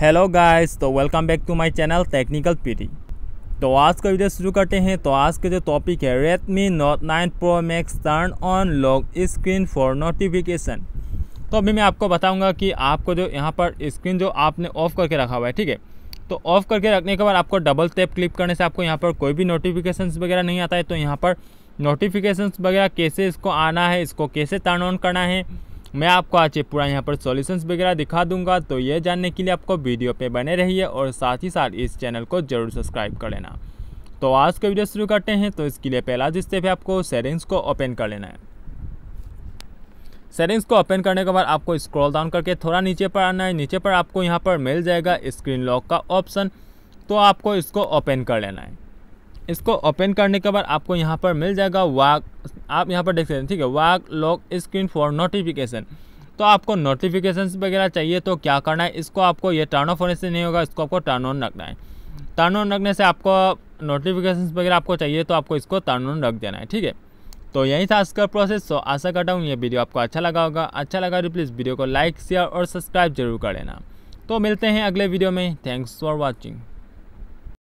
hello guys तो welcome back to my channel technical PT तो आज का वीडियो शुरू करते हैं तो आज का जो टॉपिक है Redmi note 9 pro max turn on lock screen for notification तो अभी मैं आपको बताऊंगा कि आपको जो यहाँ पर स्क्रीन जो आपने ऑफ़ करके रखा हुआ है ठीक है तो ऑफ़ करके रखने के बाद आपको डबल टेप क्लिक करने से आपको यहाँ पर कोई भी नोटिफिकेशन वगैरह नहीं आता है तो यहाँ पर नोटिफिकेशन वगैरह कैसे इसको आना है इसको कैसे टर्न ऑन करना है मैं आपको आज पूरा यहाँ पर सॉल्यूशंस वगैरह दिखा दूंगा तो ये जानने के लिए आपको वीडियो पे बने रहिए और साथ ही साथ इस चैनल को जरूर सब्सक्राइब कर लेना तो आज का वीडियो शुरू करते हैं तो इसके लिए पहला जिस पे आपको सेटिंग्स को ओपन कर लेना है सेटिंग्स को ओपन करने के बाद आपको स्क्रॉल डाउन करके थोड़ा नीचे पर आना है नीचे पर आपको यहाँ पर मिल जाएगा स्क्रीन लॉक का ऑप्शन तो आपको इसको ओपन कर लेना है इसको ओपन करने के बाद आपको यहाँ पर मिल जाएगा वाक आप यहाँ पर देख सकते हैं ठीक है wake lock screen for notification तो आपको नोटिफिकेशन वगैरह चाहिए तो क्या करना है इसको आपको ये टर्न ऑफ होने से नहीं होगा इसको आपको टर्न ऑन रखना है टर्न ऑन रखने से आपको नोटिफिकेशन वगैरह आपको चाहिए तो आपको इसको टर्न ऑन रख देना है ठीक है तो यही था आज का प्रोसेस तो आशा करता हूँ ये वीडियो आपको अच्छा लगा होगा अच्छा लगा तो प्लीज़ वीडियो को लाइक शेयर और सब्सक्राइब जरूर कर लेना तो मिलते हैं अगले वीडियो में थैंक्स फॉर वॉचिंग